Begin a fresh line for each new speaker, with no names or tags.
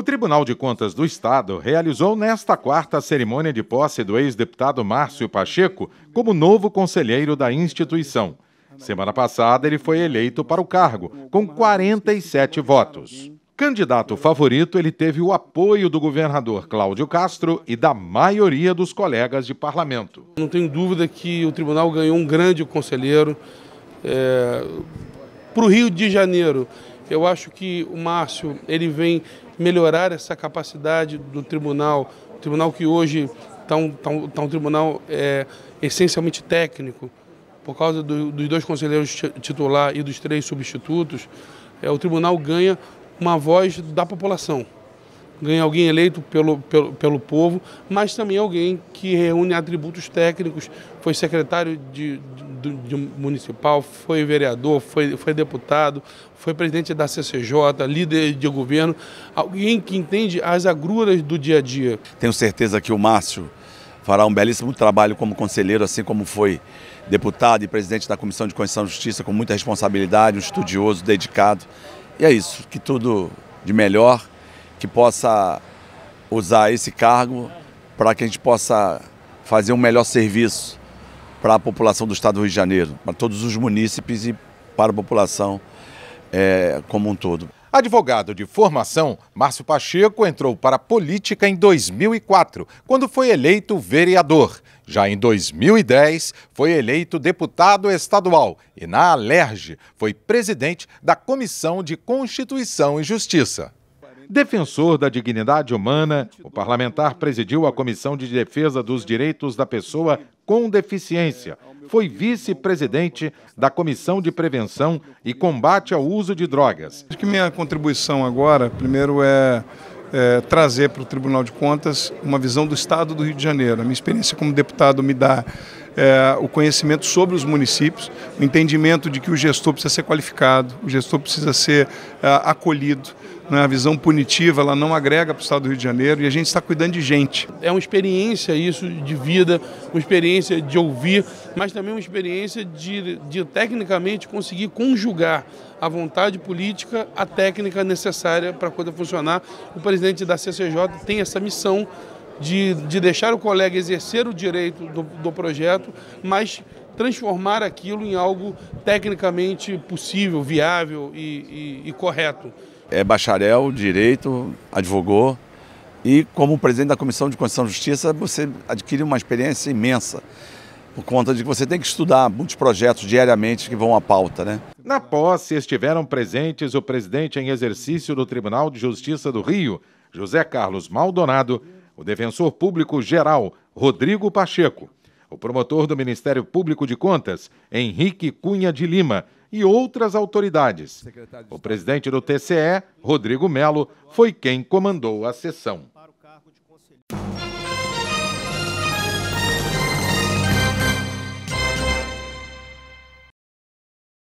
O Tribunal de Contas do Estado realizou nesta quarta a cerimônia de posse do ex-deputado Márcio Pacheco como novo conselheiro da instituição. Semana passada, ele foi eleito para o cargo, com 47 votos. Candidato favorito, ele teve o apoio do governador Cláudio Castro e da maioria dos colegas de parlamento. Não tenho dúvida que o tribunal ganhou um grande conselheiro.
É... Para o Rio de Janeiro, eu acho que o Márcio ele vem melhorar essa capacidade do tribunal, tribunal que hoje está um, tá um, tá um, tribunal é, essencialmente técnico, por causa do, dos dois conselheiros titular e dos três substitutos, é, o tribunal ganha uma voz da população ganha alguém eleito pelo, pelo, pelo povo, mas também alguém que reúne atributos técnicos, foi secretário de, de, de municipal, foi vereador, foi, foi deputado, foi presidente da CCJ, líder de
governo, alguém que entende as agruras do dia a dia. Tenho certeza que o Márcio fará um belíssimo trabalho como conselheiro, assim como foi deputado e presidente da Comissão de Constituição e Justiça, com muita responsabilidade, um estudioso, dedicado. E é isso, que tudo de melhor que possa usar esse cargo para que a gente possa fazer um melhor serviço para a população do Estado do Rio de Janeiro, para todos os munícipes e para a população é, como um todo.
Advogado de formação, Márcio Pacheco entrou para a política em 2004, quando foi eleito vereador. Já em 2010, foi eleito deputado estadual e, na Alerj, foi presidente da Comissão de Constituição e Justiça. Defensor da dignidade humana, o parlamentar presidiu a Comissão de Defesa dos Direitos da Pessoa com Deficiência. Foi vice-presidente da Comissão de Prevenção e Combate ao Uso de Drogas.
Acho que minha contribuição agora, primeiro, é é, trazer para o Tribunal de Contas uma visão do Estado do Rio de Janeiro. A minha experiência como deputado me dá é, o conhecimento sobre os municípios, o entendimento de que o gestor precisa ser qualificado, o gestor precisa ser é, acolhido. Né? A visão punitiva ela não agrega para o Estado do Rio de Janeiro e a gente está cuidando de gente. É uma experiência
isso de vida, uma experiência de ouvir, mas também uma experiência de, de tecnicamente conseguir conjugar a vontade política, a técnica necessária para a coisa funcionar. O presidente da CCJ tem essa missão de, de deixar o colega exercer o direito do, do projeto, mas transformar aquilo em algo tecnicamente possível, viável e, e, e correto.
É bacharel, direito, advogou, e como presidente da Comissão de Constituição e Justiça, você adquire uma experiência imensa, por conta de que você tem que estudar muitos projetos diariamente que vão à pauta, né?
Na posse estiveram presentes o presidente em exercício do Tribunal de Justiça do Rio, José Carlos Maldonado, o defensor público geral, Rodrigo Pacheco, o promotor do Ministério Público de Contas, Henrique Cunha de Lima, e outras autoridades. O presidente do TCE, Rodrigo Melo, foi quem comandou a sessão.